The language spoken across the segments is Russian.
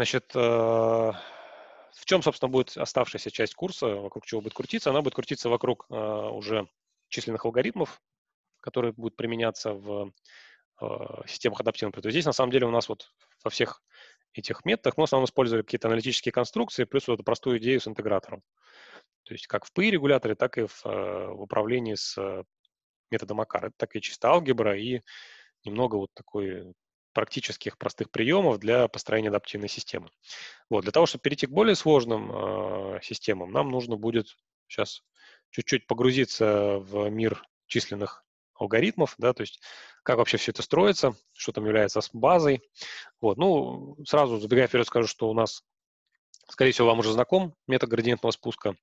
значит, э, в чем, собственно, будет оставшаяся часть курса, вокруг чего будет крутиться? Она будет крутиться вокруг э, уже численных алгоритмов, которые будут применяться в э, системах адаптивного предупреждения. Здесь, на самом деле, у нас вот во всех этих методах мы ну, в основном использовали какие-то аналитические конструкции, плюс вот эту простую идею с интегратором. То есть как в PI-регуляторе, так и в, в управлении с методом АКАР. Это так и чисто алгебра и немного вот такой практических простых приемов для построения адаптивной системы. Вот, для того, чтобы перейти к более сложным э, системам, нам нужно будет сейчас чуть-чуть погрузиться в мир численных алгоритмов, да, то есть как вообще все это строится, что там является базой. Вот, ну, сразу забегая вперед скажу, что у нас, скорее всего, вам уже знаком метод градиентного спуска.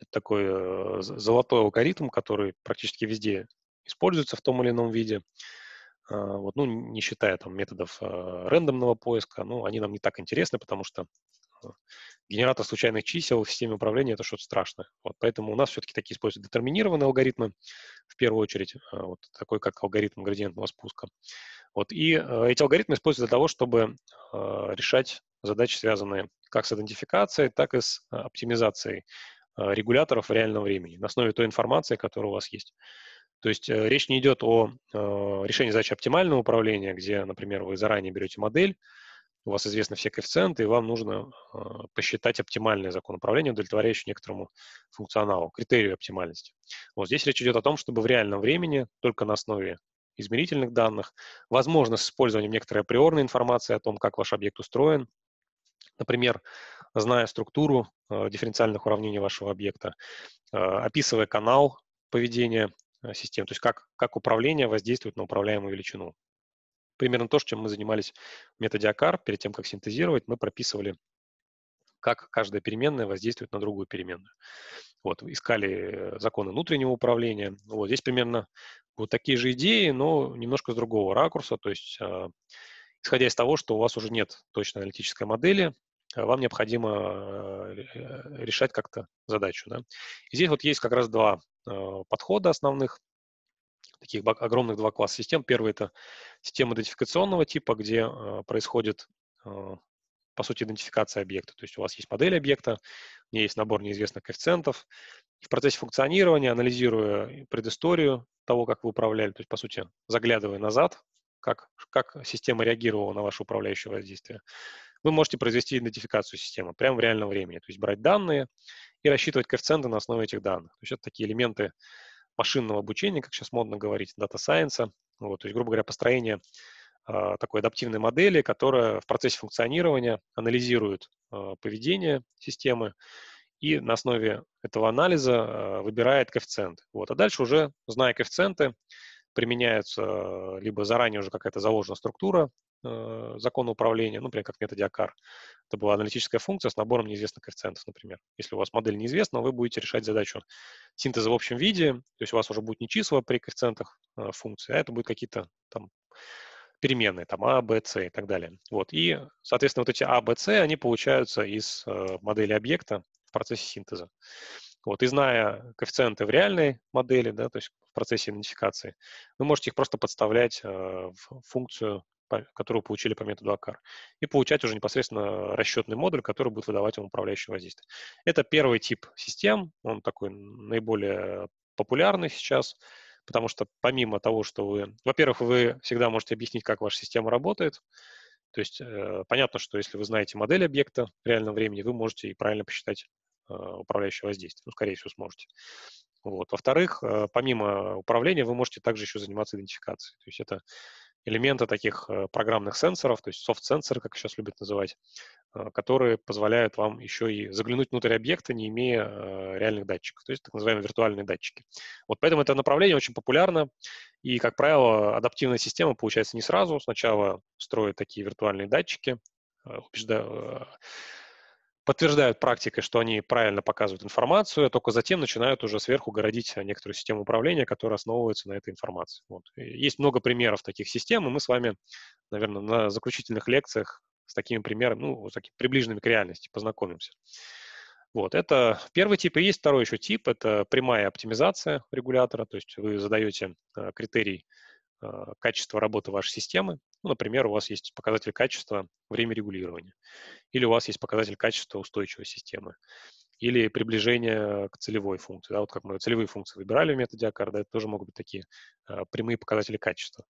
Это такой э, золотой алгоритм, который практически везде используется в том или ином виде. А, вот, ну, не считая там методов а, рандомного поиска, ну, они нам не так интересны, потому что а, генератор случайных чисел в системе управления – это что-то страшное. Вот, поэтому у нас все-таки такие используют детерминированные алгоритмы, в первую очередь, вот такой, как алгоритм градиентного спуска. Вот, и э, эти алгоритмы используются для того, чтобы э, решать задачи, связанные как с идентификацией, так и с оптимизацией э, регуляторов в реальном времени на основе той информации, которая у вас есть. То есть э, речь не идет о э, решении задачи оптимального управления, где, например, вы заранее берете модель, у вас известны все коэффициенты, и вам нужно э, посчитать оптимальный закон управления, удовлетворяющий некоторому функционалу, критерию оптимальности. Вот здесь речь идет о том, чтобы в реальном времени, только на основе измерительных данных, возможно, с использованием некоторой априорной информации о том, как ваш объект устроен, например, зная структуру э, дифференциальных уравнений вашего объекта, э, описывая канал поведения Э, систем, то есть как, как управление воздействует на управляемую величину. Примерно то, чем мы занимались в методе АКАР, перед тем, как синтезировать, мы прописывали, как каждая переменная воздействует на другую переменную. Вот, искали законы внутреннего управления. Вот здесь примерно вот такие же идеи, но немножко с другого ракурса, то есть э, исходя из того, что у вас уже нет точной аналитической модели, а, вам необходимо э, э, решать как-то задачу. Да? И здесь вот есть как раз два Э, подхода основных. Таких огромных два класса систем. Первый – это система идентификационного типа, где э, происходит, э, по сути, идентификация объекта. То есть у вас есть модель объекта, у нее есть набор неизвестных коэффициентов. в процессе функционирования, анализируя предысторию того, как вы управляли, то есть, по сути, заглядывая назад, как, как система реагировала на ваше управляющее воздействие, вы можете произвести идентификацию системы прямо в реальном времени, то есть брать данные и рассчитывать коэффициенты на основе этих данных. То есть это такие элементы машинного обучения, как сейчас модно говорить, дата-сайенса, вот, то есть, грубо говоря, построение э, такой адаптивной модели, которая в процессе функционирования анализирует э, поведение системы и на основе этого анализа э, выбирает коэффициент. Вот, а дальше уже, зная коэффициенты, применяется либо заранее уже какая-то заложена структура э, закона управления, ну, например, как в методе Это была аналитическая функция с набором неизвестных коэффициентов, например. Если у вас модель неизвестна, вы будете решать задачу синтеза в общем виде, то есть у вас уже будет не числа при коэффициентах э, функции, а это будут какие-то там переменные, там А, Б, С и так далее. Вот. И, соответственно, вот эти А, Б, С, они получаются из э, модели объекта в процессе синтеза. Вот, и зная коэффициенты в реальной модели, да, то есть в процессе идентификации, вы можете их просто подставлять э, в функцию которую получили по методу АКАР, и получать уже непосредственно расчетный модуль, который будет выдавать вам управляющее воздействие. Это первый тип систем, он такой наиболее популярный сейчас, потому что помимо того, что вы... Во-первых, вы всегда можете объяснить, как ваша система работает, то есть э, понятно, что если вы знаете модель объекта в реальном времени, вы можете и правильно посчитать э, управляющее воздействие, ну, скорее всего, сможете. Вот. Во-вторых, э, помимо управления, вы можете также еще заниматься идентификацией. То есть это элементы таких э, программных сенсоров, то есть софт-сенсоры, как сейчас любят называть, э, которые позволяют вам еще и заглянуть внутрь объекта, не имея э, реальных датчиков, то есть так называемые виртуальные датчики. Вот поэтому это направление очень популярно, и, как правило, адаптивная система получается не сразу. Сначала строят такие виртуальные датчики, подтверждают практикой, что они правильно показывают информацию, а только затем начинают уже сверху городить некоторую систему управления, которая основывается на этой информации. Вот. Есть много примеров таких систем, и мы с вами, наверное, на заключительных лекциях с такими примерами, ну, с такими приближенными к реальности познакомимся. Вот, это первый тип, и есть второй еще тип, это прямая оптимизация регулятора, то есть вы задаете э, критерий а, качество работы вашей системы. Ну, например, у вас есть показатель качества время регулирования, или у вас есть показатель качества устойчивой системы, или приближение к целевой функции. Да, вот как мы целевые функции выбирали в методе ACAR, да, это тоже могут быть такие а, прямые показатели качества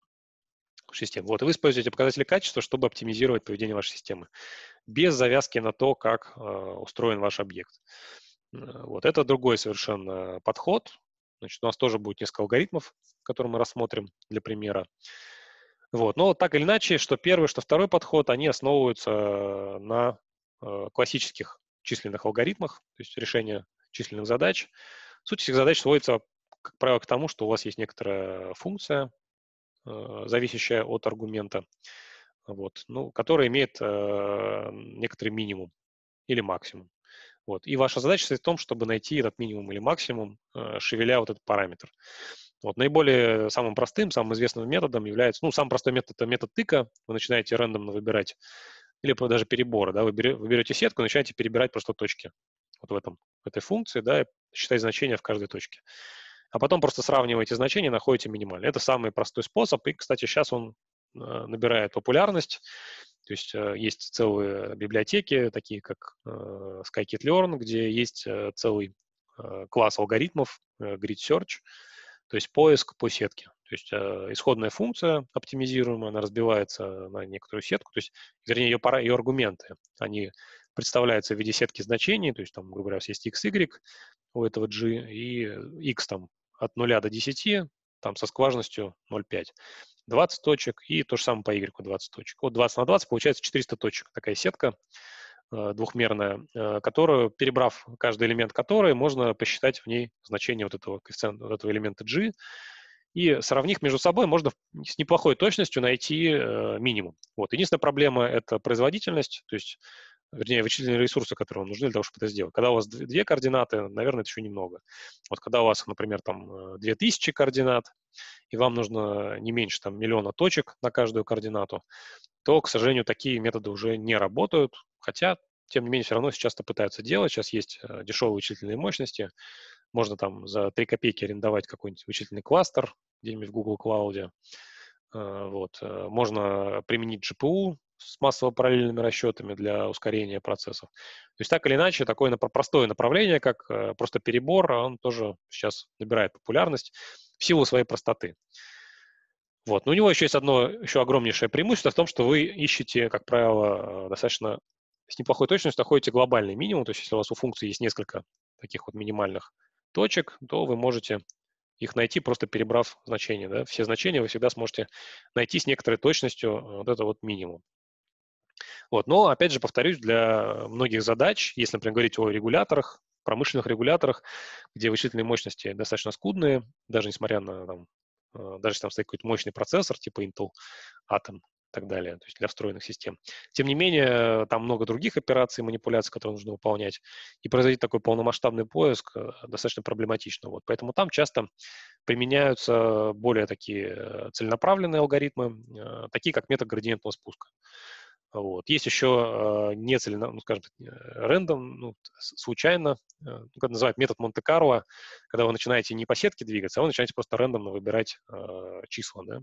системы. Вот, и вы используете показатели качества, чтобы оптимизировать поведение вашей системы, без завязки на то, как э, устроен ваш объект. Вот, это другой совершенно подход. Значит, у нас тоже будет несколько алгоритмов, который мы рассмотрим для примера. Вот. Но так или иначе, что первый, что второй подход, они основываются на э, классических численных алгоритмах, то есть решение численных задач. Суть этих задач сводится, как правило, к тому, что у вас есть некоторая функция, э, зависящая от аргумента, вот, ну, которая имеет э, некоторый минимум или максимум. Вот. И ваша задача состоит в том, чтобы найти этот минимум или максимум, шевеля вот этот параметр. Вот наиболее самым простым, самым известным методом является, ну, самый простой метод – это метод тыка. Вы начинаете рандомно выбирать, или даже перебора, да, вы, берете, вы берете сетку и начинаете перебирать просто точки вот в этом, в этой функции, да, и считать значения в каждой точке. А потом просто сравниваете значения, находите минимальный. Это самый простой способ, и, кстати, сейчас он э, набирает популярность. То есть э, есть целые библиотеки, такие как э, Skykit Learn, где есть целый класс алгоритмов, Grid Search, то есть поиск по сетке. То есть э, исходная функция оптимизируемая, она разбивается на некоторую сетку, то есть, вернее, ее, пара, ее аргументы, они представляются в виде сетки значений, то есть там, грубо говоря, есть x, y у этого g, и э, x там от 0 до 10, там со скважностью 0,5. 20 точек и то же самое по y 20 точек. Вот 20 на 20 получается 400 точек, такая сетка. Э, двухмерная, э, которую, перебрав каждый элемент которой, можно посчитать в ней значение вот этого коэффициента, вот этого элемента g, и сравнив между собой, можно с неплохой точностью найти э, минимум. Вот. Единственная проблема — это производительность, то есть вернее, вычислительные ресурсы, которые вам нужны для того, чтобы это сделать. Когда у вас две координаты, наверное, это еще немного. Вот когда у вас, например, там 2000 э, координат, и вам нужно не меньше там миллиона точек на каждую координату, то, к сожалению, такие методы уже не работают, хотя, тем не менее, все равно сейчас это пытаются делать. Сейчас есть э, дешевые вычислительные мощности, можно там за 3 копейки арендовать какой-нибудь вычислительный кластер где-нибудь в Google Cloud. Э, вот. Можно применить GPU с массово-параллельными расчетами для ускорения процессов. То есть так или иначе, такое простое направление, как э, просто перебор, он тоже сейчас набирает популярность в силу своей простоты. Вот. Но у него еще есть одно еще огромнейшее преимущество в том, что вы ищете, как правило, э, достаточно с неплохой точностью находите глобальный минимум. То есть если у вас у функции есть несколько таких вот минимальных точек, то вы можете их найти, просто перебрав значения. Да? Все значения вы всегда сможете найти с некоторой точностью э, вот это вот минимум. Вот. Но, опять же, повторюсь, для многих задач, если, например, говорить о регуляторах, промышленных регуляторах, где вычислительные мощности достаточно скудные, даже несмотря на там, э, даже если там стоит какой-то мощный процессор типа Intel Atom и так далее, то есть для встроенных систем. Тем не менее, там много других операций, манипуляций, которые нужно выполнять, и производить такой полномасштабный поиск э, достаточно проблематично. Вот. Поэтому там часто применяются более такие э, целенаправленные алгоритмы, такие как метод градиентного спуска. Вот. Есть еще э, нецелено, ну, скажем так, э, рендом, ну, случайно, э, ну, как называют метод Монте-Карло, когда вы начинаете не по сетке двигаться, а вы начинаете просто рандомно выбирать э, числа. Да?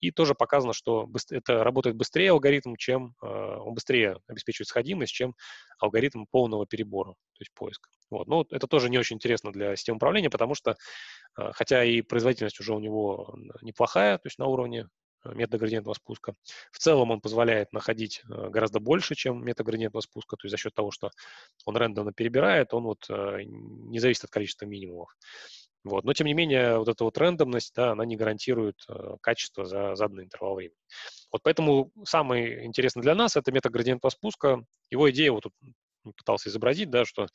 И тоже показано, что это работает быстрее алгоритм, чем э, он быстрее обеспечивает сходимость, чем алгоритм полного перебора, то есть поиска. Вот. Но это тоже не очень интересно для систем управления, потому что, э, хотя и производительность уже у него э, неплохая, то есть на уровне Э, метаградиентного спуска. В целом он позволяет находить э, гораздо больше, чем метаградиентного спуска, то есть за счет того, что он рандомно перебирает, он вот э, не зависит от количества минимумов. Вот. Но, тем не менее, вот эта вот рандомность, да, она не гарантирует качество за заданный интервал времени. Вот поэтому самое интересное для нас — это метаградиентного спуска. Его идея, вот тут пытался изобразить, да, что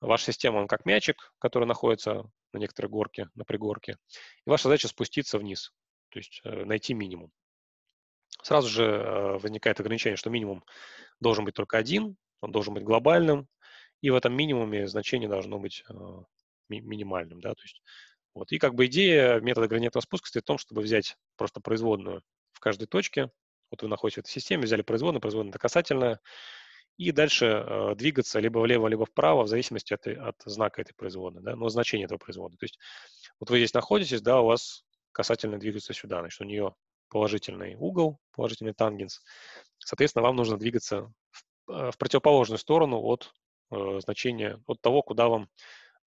ваша система, он как мячик, который находится на некоторой горке, на пригорке, и ваша задача спуститься вниз то есть э, найти минимум. Сразу же э, возникает ограничение, что минимум должен быть только один, он должен быть глобальным, и в этом минимуме значение должно быть э, минимальным, да, то есть вот. И как бы идея метода гранитного спуска состоит в том, чтобы взять просто производную в каждой точке, вот вы находитесь в этой системе, взяли производную, производная касательная, и дальше э, двигаться либо влево, либо вправо, в зависимости от, от знака этой производной, да, но ну, значения этого производной. То есть вот вы здесь находитесь, да, у вас касательно двигаться сюда. Значит, у нее положительный угол, положительный тангенс. Соответственно, вам нужно двигаться в, э, в противоположную сторону от э, значения, от того, куда вам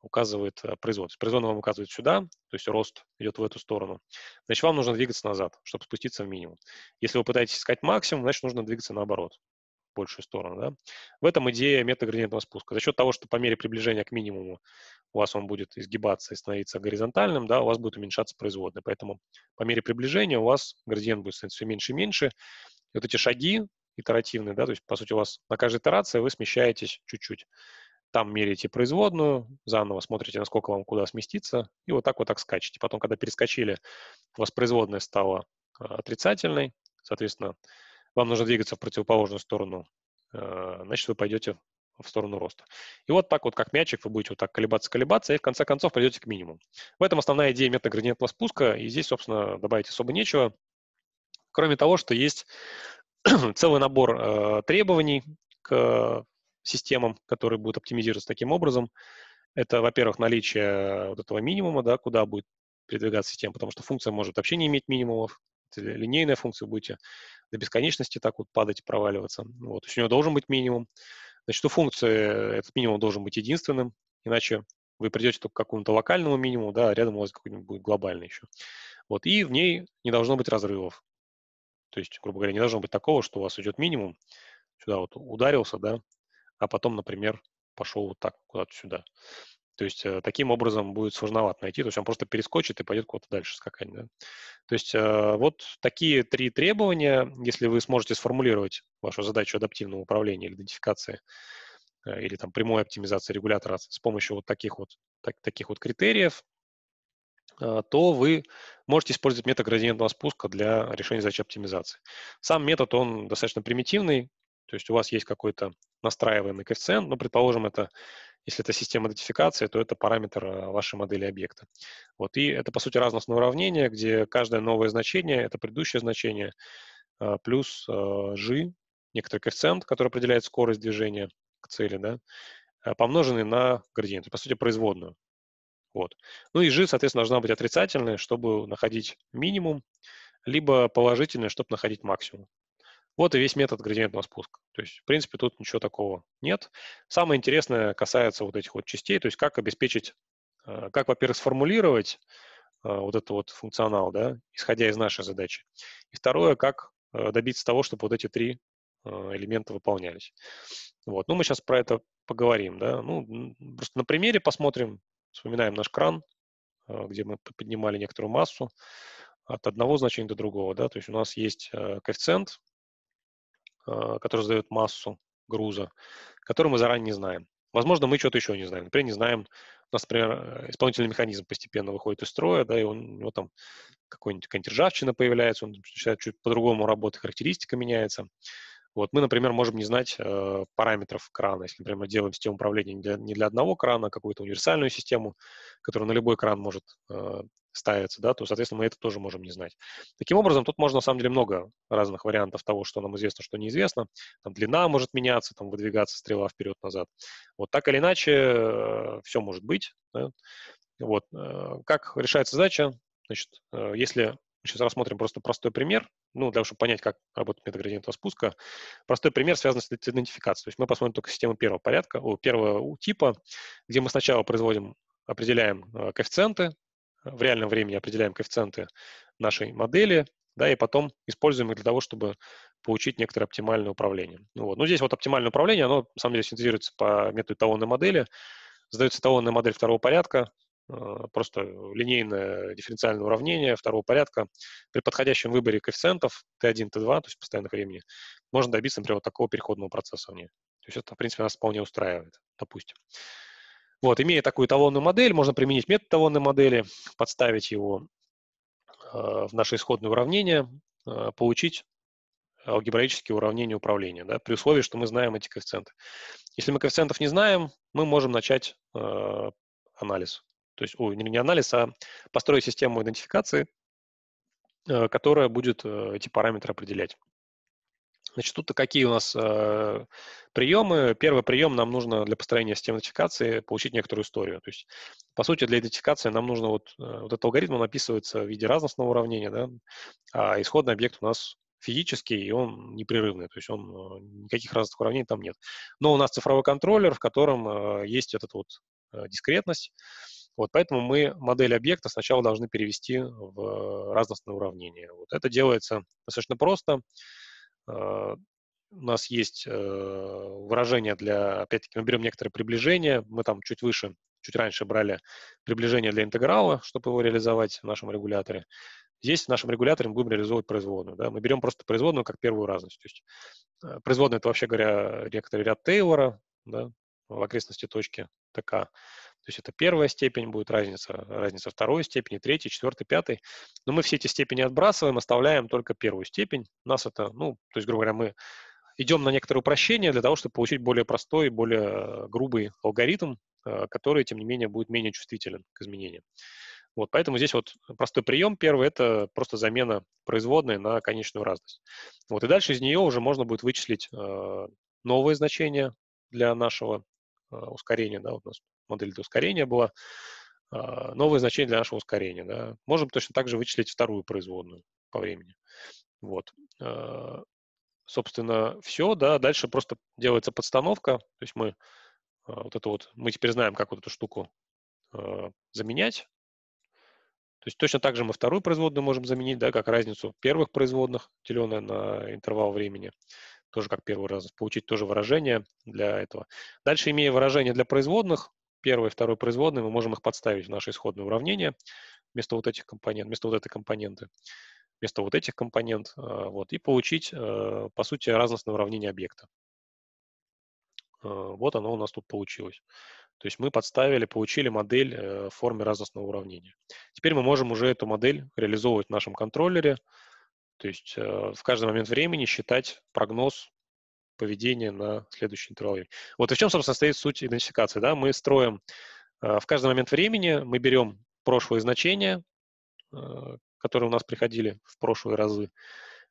указывает э, производство. Производство вам указывает сюда, то есть рост идет в эту сторону. Значит, вам нужно двигаться назад, чтобы спуститься в минимум. Если вы пытаетесь искать максимум, значит, нужно двигаться наоборот в большую сторону. Да? В этом идея метода градиентного спуска. За счет того, что по мере приближения к минимуму у вас он будет изгибаться и становиться горизонтальным, да, у вас будет уменьшаться производная. Поэтому по мере приближения у вас градиент будет становиться все меньше и меньше. И вот эти шаги итеративные, да, то есть, по сути, у вас на каждой итерации вы смещаетесь чуть-чуть. Там меряете производную, заново смотрите, насколько вам куда сместиться, и вот так вот так скачете. Потом, когда перескочили, у вас производная стала э, отрицательной, соответственно, вам нужно двигаться в противоположную сторону, э, значит, вы пойдете в сторону роста. И вот так вот, как мячик, вы будете вот так колебаться-колебаться, и в конце концов придете к минимуму. В этом основная идея метода градиентного спуска, и здесь, собственно, добавить особо нечего, кроме того, что есть целый набор э, требований к системам, которые будут оптимизироваться таким образом. Это, во-первых, наличие вот этого минимума, да, куда будет передвигаться система, потому что функция может вообще не иметь минимумов, линейная функция, будете до бесконечности так вот падать, проваливаться. Вот. То есть у нее должен быть минимум. Значит, у функции э, этот минимум должен быть единственным, иначе вы придете только к какому-то локальному минимуму, да, а рядом у вас какой-нибудь будет глобальный еще. Вот, и в ней не должно быть разрывов. То есть, грубо говоря, не должно быть такого, что у вас идет минимум, сюда вот ударился, да, а потом, например, пошел вот так куда-то сюда. То есть э, таким образом будет сложновато найти. То есть он просто перескочит и пойдет куда-то дальше скакать. Да? То есть э, вот такие три требования, если вы сможете сформулировать вашу задачу адаптивного управления или идентификации, э, или там прямой оптимизации регулятора с помощью вот таких вот, так, таких вот критериев, то вы можете использовать метод градиентного спуска для решения задачи оптимизации. Сам метод, он достаточно примитивный, то есть у вас есть какой-то настраиваемый коэффициент, но, предположим, это если это система идентификации, то это параметр э, вашей модели объекта. Вот. И это, по сути, разностное уравнение, где каждое новое значение — это предыдущее значение, э, плюс э, g, некоторый коэффициент, который определяет скорость движения к цели, да, помноженный на градиент, по сути, производную. Вот. Ну и g, соответственно, должна быть отрицательной, чтобы находить минимум, либо положительной, чтобы находить максимум. Вот и весь метод градиентного спуска. То есть, в принципе, тут ничего такого нет. Самое интересное касается вот этих вот частей, то есть как обеспечить, э, как, во-первых, сформулировать э, вот этот вот функционал, да, исходя из нашей задачи. И второе, как э, добиться того, чтобы вот эти три элемента выполнялись. Вот. Ну, мы сейчас про это поговорим, да. Ну, просто на примере посмотрим, вспоминаем наш кран, где мы поднимали некоторую массу от одного значения до другого, да, то есть у нас есть коэффициент, а, который задает массу груза, который мы заранее не знаем. Возможно, мы что-то еще не знаем. Например, не знаем, у нас, например, э, исполнительный механизм постепенно выходит из строя, да, и он, у него там какой-нибудь контержавчина появляется, он начинает чуть по-другому работать, характеристика меняется. Вот мы, например, можем не знать э, параметров крана. Если, например, делаем систему управления не для, не для одного крана, а какую-то универсальную систему, которая на любой кран может э, ставиться, да, то, соответственно, мы это тоже можем не знать. Таким образом, тут можно, на самом деле, много разных вариантов того, что нам известно, что неизвестно. Там длина может меняться, там выдвигаться стрела вперед-назад. Вот так или иначе, э, все может быть. Да? Вот. Э, как решается задача? Значит, э, если Сейчас рассмотрим просто простой пример, ну, для того, чтобы понять, как работает метод градиентного спуска. Простой пример связан с идентификацией. То есть мы посмотрим только систему первого порядка, у первого типа, где мы сначала производим, определяем э, коэффициенты, в реальном времени определяем коэффициенты нашей модели, да, и потом используем их для того, чтобы получить некоторое оптимальное управление. Ну, вот. ну здесь вот оптимальное управление, оно, на самом деле, синтезируется по методу эталонной модели, задается эталонная модель второго порядка, а, просто э, линейное дифференциальное уравнение второго порядка. При подходящем выборе коэффициентов t1, t2, то есть постоянных времени, можно добиться, например, вот такого переходного процесса в ней. То есть это, в принципе, нас вполне устраивает, допустим. Вот, имея такую эталонную модель, можно применить метод эталонной модели, подставить его э, в наше исходное уравнение, э, получить алгебраические уравнения управления, да, при условии, что мы знаем эти коэффициенты. Если мы коэффициентов не знаем, мы можем начать э, анализ. То есть, ой, не анализ, а построить систему идентификации, э, которая будет э, эти параметры определять. Значит, тут какие у нас э, приемы. Первый прием нам нужно для построения системы идентификации получить некоторую историю. То есть, по сути, для идентификации нам нужно вот, э, вот этот алгоритм, он описывается в виде разностного уравнения, да, а исходный объект у нас физический, и он непрерывный, то есть он никаких разных уравнений там нет. Но у нас цифровой контроллер, в котором э, есть эта вот э, дискретность, вот поэтому мы модель объекта сначала должны перевести в э, разностное уравнение. Вот это делается достаточно просто. А, у нас есть э, выражение для, опять-таки, мы берем некоторое приближение. мы там чуть выше, чуть раньше брали приближение для интеграла, чтобы его реализовать в нашем регуляторе. Здесь в нашем регуляторе мы будем реализовывать производную. Да? Мы берем просто производную как первую разность. То есть э, производная — это, вообще говоря, некоторый ряд Тейлора да, в окрестности точки ТК. То есть это первая степень будет разница, разница второй степени, третьей, четвертой, пятой. Но мы все эти степени отбрасываем, оставляем только первую степень. У нас это, ну, то есть, грубо говоря, мы идем на некоторое упрощение для того, чтобы получить более простой, более грубый алгоритм, э, который, тем не менее, будет менее чувствителен к изменениям. Вот, поэтому здесь вот простой прием. Первый – это просто замена производной на конечную разность. Вот, и дальше из нее уже можно будет вычислить э, новые значения для нашего э, ускорения. Да, вот у нас модель для ускорения была, а, новое значение для нашего ускорения. Да. Можем точно так же вычислить вторую производную по времени. Вот. А, собственно, все, да, дальше просто делается подстановка, то есть мы а, вот это вот, мы теперь знаем, как вот эту штуку заменять. То есть точно так же мы вторую производную можем заменить, да, как разницу первых производных, деленная на интервал времени, тоже как первый раз, получить тоже выражение для этого. Дальше, имея выражение для производных, первой и второй производной мы можем их подставить в наше исходное уравнение вместо вот этих компонент, вместо вот этой компоненты, вместо вот этих компонент, э, вот, и получить, э, по сути, разностное уравнение объекта. Э, вот оно у нас тут получилось. То есть мы подставили, получили модель в форме разностного уравнения. Теперь мы можем уже эту модель реализовывать в нашем контроллере, то есть в каждый момент времени считать прогноз поведение на следующий интервал. Вот в чем, собственно, состоит суть идентификации. Да? Мы строим э, в каждый момент времени, мы берем прошлые значения, э, которые у нас приходили в прошлые разы.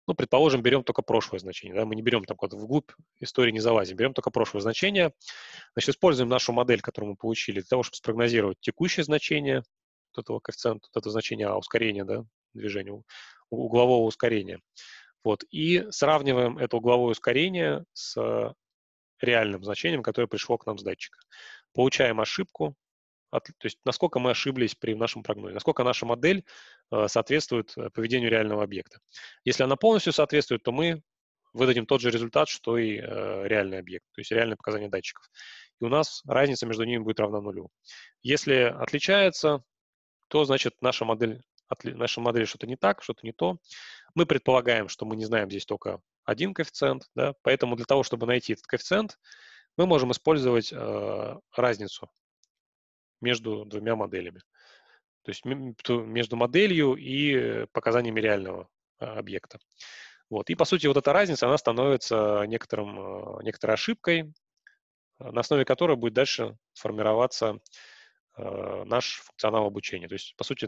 Ну, предположим, берем только прошлое значение. Да? Мы не берем там куда-то вглубь истории, не залазим. Берем только прошлое значение. Значит, используем нашу модель, которую мы получили, для того, чтобы спрогнозировать текущее значение вот этого коэффициента, вот этого значения А, ускорения, да, движения, углового ускорения. Вот, и сравниваем это угловое ускорение с реальным значением, которое пришло к нам с датчика. Получаем ошибку, от, то есть насколько мы ошиблись при нашем прогнозе, насколько наша модель э, соответствует э, поведению реального объекта. Если она полностью соответствует, то мы выдадим тот же результат, что и э, реальный объект, то есть реальные показания датчиков. И у нас разница между ними будет равна нулю. Если отличается, то значит наша модель нашей модели что-то не так, что-то не то. Мы предполагаем, что мы не знаем здесь только один коэффициент, да, поэтому для того, чтобы найти этот коэффициент, мы можем использовать э, разницу между двумя моделями. То есть между моделью и показаниями реального э, объекта. Вот. И, по сути, вот эта разница, она становится некоторым, э, некоторой ошибкой, на основе которой будет дальше формироваться Э, наш функционал обучения. То есть, по сути,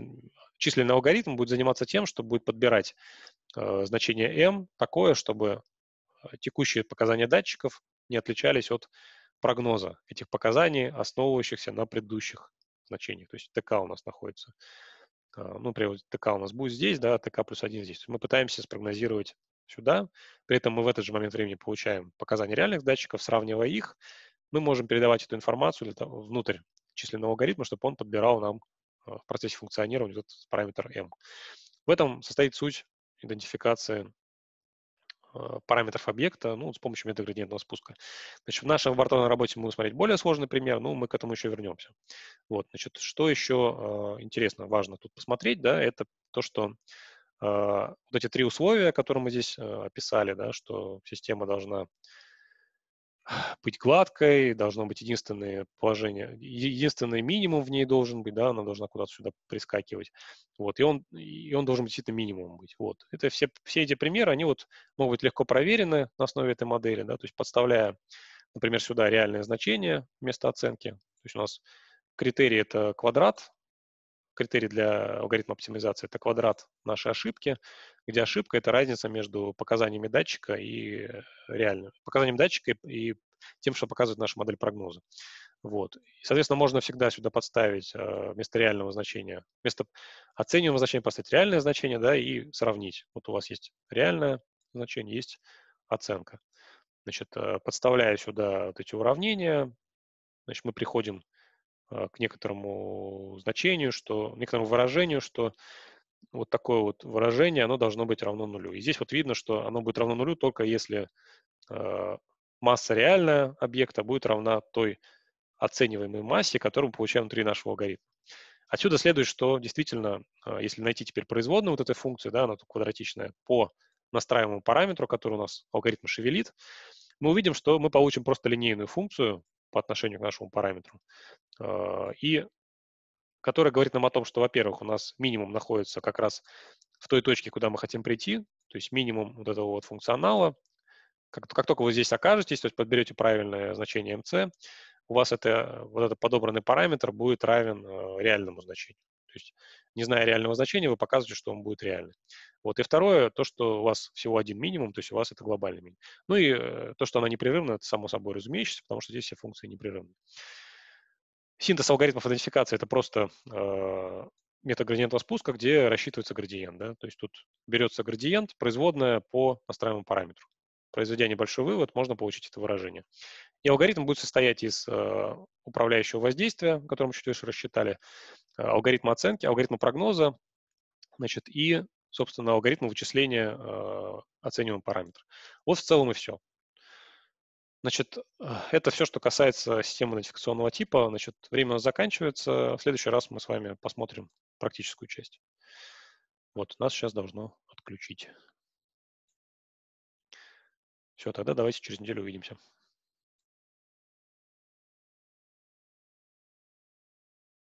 численный алгоритм будет заниматься тем, что будет подбирать э, значение m такое, чтобы э, текущие показания датчиков не отличались от прогноза этих показаний, основывающихся на предыдущих значениях. То есть ТК у нас находится. Э, ну, например, ТК у нас будет здесь, да, ТК плюс 1 здесь. Мы пытаемся спрогнозировать сюда, при этом мы в этот же момент времени получаем показания реальных датчиков, сравнивая их, мы можем передавать эту информацию для того, внутрь численного алгоритма, чтобы он подбирал нам э, в процессе функционирования этот параметр m. В этом состоит суть идентификации э, параметров объекта ну, с помощью метаградиентного спуска. Значит, в нашем лабораторной работе мы будем смотреть более сложный пример, но ну, мы к этому еще вернемся. Вот, значит, что еще э, интересно, важно тут посмотреть, да, это то, что э, вот эти три условия, которые мы здесь э, описали, да, что система должна быть гладкой, должно быть единственное положение, единственный минимум в ней должен быть, да, она должна куда-то сюда прискакивать, вот, и он, и он должен быть действительно минимумом быть, вот. Это все, все эти примеры, они вот могут быть легко проверены на основе этой модели, да, то есть подставляя, например, сюда реальное значение вместо оценки, то есть у нас критерий это квадрат, критерий для алгоритма оптимизации – это квадрат нашей ошибки, где ошибка – это разница между показаниями датчика и реальным. Показанием датчика и тем, что показывает наша модель прогноза. Вот. И, соответственно, можно всегда сюда подставить а, вместо реального значения, вместо оцениваемого значения поставить реальное значение, да, и сравнить. Вот у вас есть реальное значение, есть оценка. Значит, а, подставляя сюда вот эти уравнения, значит, мы приходим а, к некоторому значению, что, некоторому выражению, что вот такое вот выражение, оно должно быть равно нулю. И здесь вот видно, что оно будет равно нулю только если э, масса реального объекта будет равна той оцениваемой массе, которую мы получаем внутри нашего алгоритма. Отсюда следует, что действительно, э, если найти теперь производную вот этой функции, да, она тут квадратичная, по настраиваемому параметру, который у нас алгоритм шевелит, мы увидим, что мы получим просто линейную функцию, по отношению к нашему параметру. А, и которая говорит нам о том, что, во-первых, у нас минимум находится как раз в той точке, куда мы хотим прийти, то есть минимум вот этого вот функционала. Как, как только вы здесь окажетесь, то есть подберете правильное значение mc, у вас это, вот этот подобранный параметр будет равен э, реальному значению. То есть, не зная реального значения, вы показываете, что он будет реальный. Вот. И второе, то, что у вас всего один минимум, то есть у вас это глобальный минимум. Ну и э, то, что она непрерывна, это само собой разумеющееся, потому что здесь все функции непрерывны. Синтез алгоритмов идентификации – это просто э, метод градиентного спуска, где рассчитывается градиент. Да? То есть тут берется градиент, производная по настраиваемому параметру. Произведя небольшой вывод, можно получить это выражение. И алгоритм будет состоять из э, управляющего воздействия, которое мы чуть выше рассчитали, э, алгоритма оценки, алгоритма прогноза, значит, и, собственно, алгоритм вычисления э, оцениваемого параметра. Вот в целом и все. Значит, э, это все, что касается системы нотификационного типа. Значит, время у нас заканчивается. В следующий раз мы с вами посмотрим практическую часть. Вот, нас сейчас должно отключить. Все, тогда давайте через неделю увидимся.